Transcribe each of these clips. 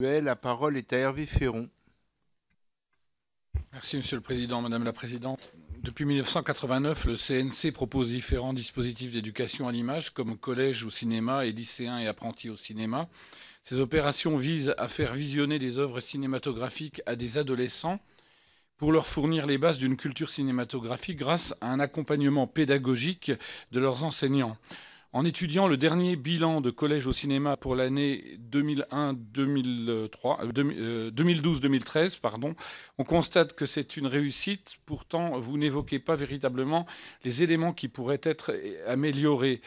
La parole est à Hervé Ferron. Merci Monsieur le Président, Madame la Présidente. Depuis 1989, le CNC propose différents dispositifs d'éducation à l'image, comme collège au cinéma et lycéens et apprentis au cinéma. Ces opérations visent à faire visionner des œuvres cinématographiques à des adolescents pour leur fournir les bases d'une culture cinématographique grâce à un accompagnement pédagogique de leurs enseignants. En étudiant le dernier bilan de collège au cinéma pour l'année 2012-2013, euh, euh, on constate que c'est une réussite. Pourtant, vous n'évoquez pas véritablement les éléments qui pourraient être euh, améliorés.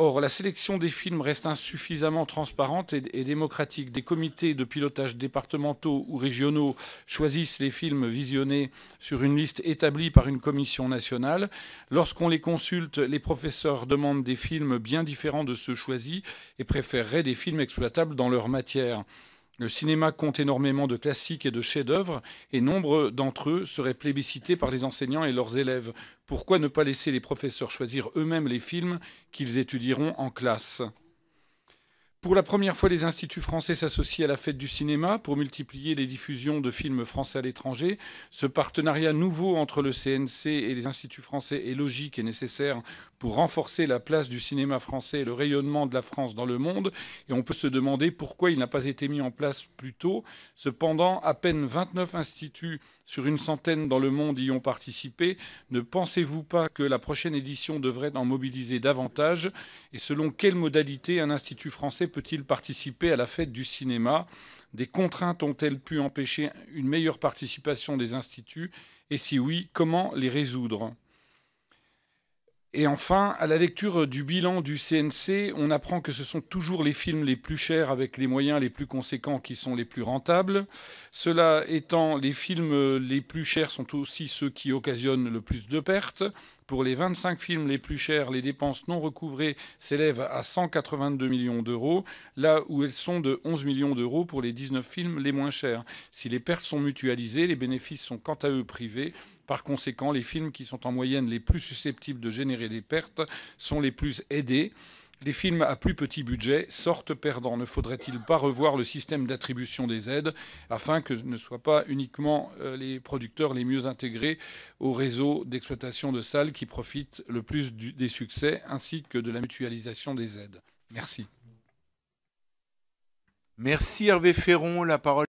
Or, la sélection des films reste insuffisamment transparente et, démocratique. Des comités de pilotage départementaux ou régionaux choisissent les films visionnés sur une liste établie par une commission nationale. Lorsqu'on les consulte, les professeurs demandent des films bien différents de ceux choisis et préféreraient des films exploitables dans leur matière. Le cinéma compte énormément de classiques et de chefs-d'œuvre, et nombre d'entre eux seraient plébiscités par les enseignants et leurs élèves. Pourquoi ne pas laisser les professeurs choisir eux-mêmes les films qu'ils étudieront en classe pour la première fois, les instituts français s'associent à la fête du cinéma pour multiplier les diffusions de films français à l'étranger. Ce partenariat nouveau entre le CNC et les instituts français est logique et nécessaire pour renforcer la place du cinéma français et le rayonnement de la France dans le monde. Et on peut se demander pourquoi il n'a pas été mis en place plus tôt. Cependant, à peine 29 instituts sur une centaine dans le monde y ont participé. Ne pensez-vous pas que la prochaine édition devrait en mobiliser davantage Et selon quelles modalités un institut français peut-il participer à la fête du cinéma Des contraintes ont-elles pu empêcher une meilleure participation des instituts Et si oui, comment les résoudre et enfin, à la lecture du bilan du CNC, on apprend que ce sont toujours les films les plus chers avec les moyens les plus conséquents qui sont les plus rentables. Cela étant, les films les plus chers sont aussi ceux qui occasionnent le plus de pertes. Pour les 25 films les plus chers, les dépenses non recouvrées s'élèvent à 182 millions d'euros, là où elles sont de 11 millions d'euros pour les 19 films les moins chers. Si les pertes sont mutualisées, les bénéfices sont quant à eux privés par conséquent, les films qui sont en moyenne les plus susceptibles de générer des pertes sont les plus aidés. Les films à plus petit budget sortent perdants. Ne faudrait-il pas revoir le système d'attribution des aides afin que ne soient pas uniquement euh, les producteurs les mieux intégrés au réseau d'exploitation de salles qui profitent le plus des succès ainsi que de la mutualisation des aides Merci. Merci Hervé Ferron. La parole